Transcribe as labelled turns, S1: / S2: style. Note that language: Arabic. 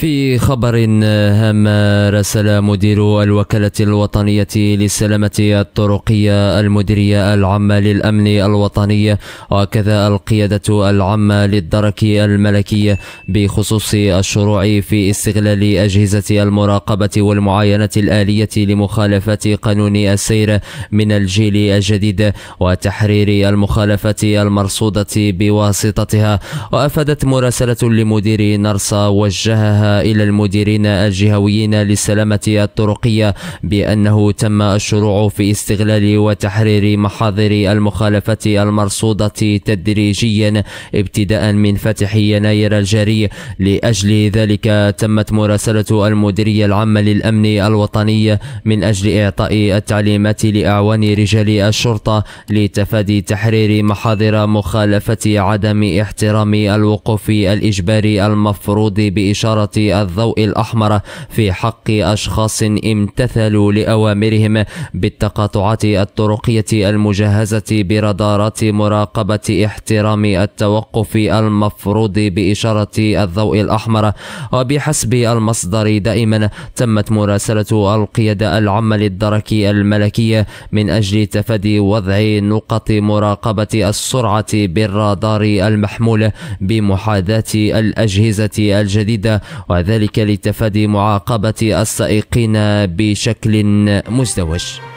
S1: في خبر هام رسل مدير الوكالة الوطنية للسلامة الطرقية المديرية العامة للأمن الوطني وكذا القيادة العامة للدرك الملكية بخصوص الشروع في استغلال أجهزة المراقبة والمعاينة الآلية لمخالفات قانون السير من الجيل الجديد وتحرير المخالفات المرصودة بواسطتها وأفادت مراسلة لمدير نرسا وجهها إلى المديرين الجهويين للسلامة الطرقية بأنه تم الشروع في استغلال وتحرير محاضر المخالفة المرصودة تدريجيا ابتداء من فتح يناير الجاري لأجل ذلك تمت مراسلة المديرية العامة للأمن الوطني من أجل إعطاء التعليمات لأعوان رجال الشرطة لتفادي تحرير محاضر مخالفة عدم احترام الوقوف الإجباري المفروض بإشارة الضوء الأحمر في حق أشخاص امتثلوا لأوامرهم بالتقاطعات الطرقية المجهزة برادارات مراقبة احترام التوقف المفروض بإشارة الضوء الأحمر وبحسب المصدر دائما تمت مراسلة القيادة العامة للدرك الملكية من أجل تفادي وضع نقط مراقبة السرعة بالرادار المحمول بمحاذاة الأجهزة الجديدة وذلك لتفادي معاقبة السائقين بشكل مزدوج